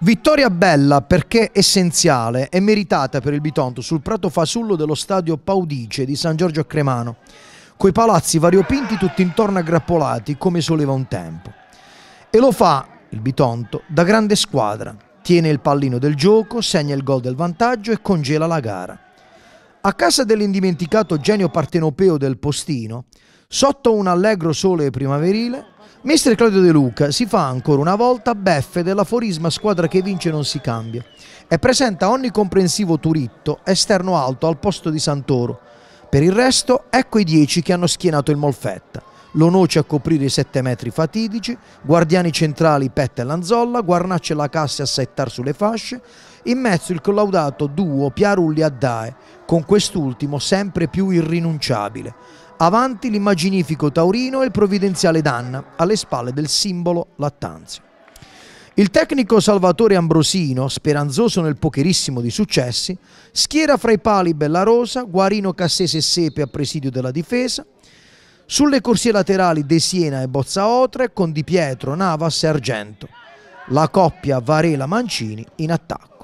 Vittoria bella perché essenziale e meritata per il Bitonto sul prato fasullo dello stadio Paudice di San Giorgio a Cremano, coi palazzi variopinti tutti intorno aggrappolati come soleva un tempo. E lo fa, il Bitonto, da grande squadra. Tiene il pallino del gioco, segna il gol del vantaggio e congela la gara. A casa dell'indimenticato genio partenopeo del Postino, sotto un allegro sole primaverile, Mister Claudio De Luca si fa ancora una volta beffe dell'aforisma squadra che vince non si cambia e presenta onnicomprensivo Turitto esterno alto al posto di Santoro. Per il resto ecco i dieci che hanno schienato il Molfetta. Lonoce a coprire i sette metri fatidici, guardiani centrali Petta e Lanzolla, Guarnaccia e la Cassia a settar sulle fasce, in mezzo il collaudato duo Piarulli Addae, con quest'ultimo sempre più irrinunciabile. Avanti l'immaginifico Taurino e il provvidenziale Danna, alle spalle del simbolo Lattanzio. Il tecnico Salvatore Ambrosino, speranzoso nel pocherissimo di successi, schiera fra i pali Bellarosa, Guarino Cassese e Sepe a presidio della difesa, sulle corsie laterali De Siena e Bozza Bozzaotre con Di Pietro, Navas e Argento. La coppia Varela-Mancini in attacco.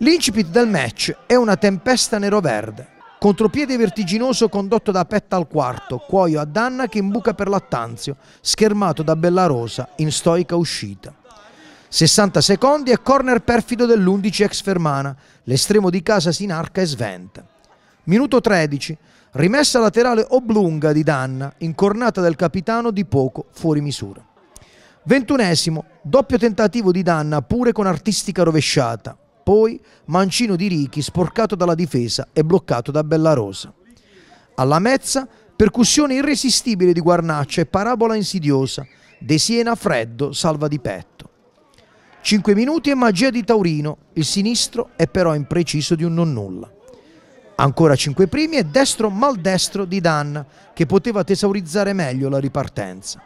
L'incipit del match è una tempesta nero-verde. Contropiede vertiginoso condotto da Petta al quarto, Cuoio a Danna che imbuca per Lattanzio, schermato da Bellarosa in stoica uscita. 60 secondi e corner perfido dell'11 ex Fermana, l'estremo di casa si inarca e sventa. Minuto 13, rimessa laterale oblunga di Danna, incornata dal capitano di poco fuori misura. 21esimo, doppio tentativo di Danna pure con artistica rovesciata, poi mancino di Ricchi sporcato dalla difesa e bloccato da Bellarosa. Alla mezza percussione irresistibile di Guarnaccia e parabola insidiosa, De Siena freddo salva di petto. 5 minuti e magia di Taurino, il sinistro è però impreciso di un non nulla. Ancora 5 primi e destro maldestro di Danna che poteva tesaurizzare meglio la ripartenza.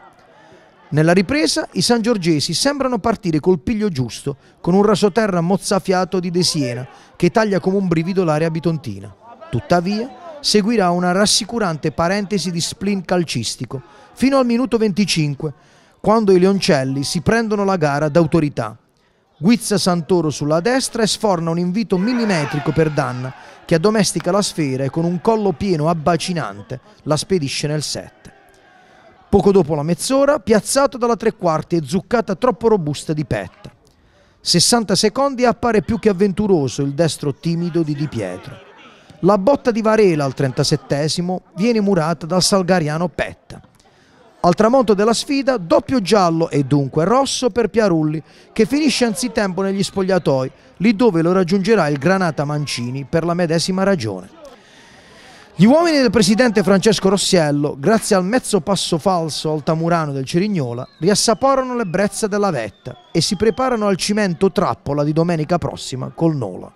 Nella ripresa i sangiorgesi sembrano partire col piglio giusto, con un rasoterra mozzafiato di De Siena che taglia come un brivido l'area bitontina. Tuttavia seguirà una rassicurante parentesi di splin calcistico fino al minuto 25, quando i leoncelli si prendono la gara d'autorità. Guizza Santoro sulla destra e sforna un invito millimetrico per Danna, che addomestica la sfera e con un collo pieno abbacinante la spedisce nel set. Poco dopo la mezz'ora, piazzato dalla tre quarti e zuccata troppo robusta di Petta. 60 secondi appare più che avventuroso il destro timido di Di Pietro. La botta di Varela al 37 viene murata dal salgariano Petta. Al tramonto della sfida, doppio giallo e dunque rosso per Piarulli, che finisce anzitempo negli spogliatoi, lì dove lo raggiungerà il Granata Mancini per la medesima ragione. Gli uomini del presidente Francesco Rossiello, grazie al mezzo passo falso altamurano del Cerignola, riassaporano l'ebbrezza della vetta e si preparano al cimento trappola di domenica prossima col Nola.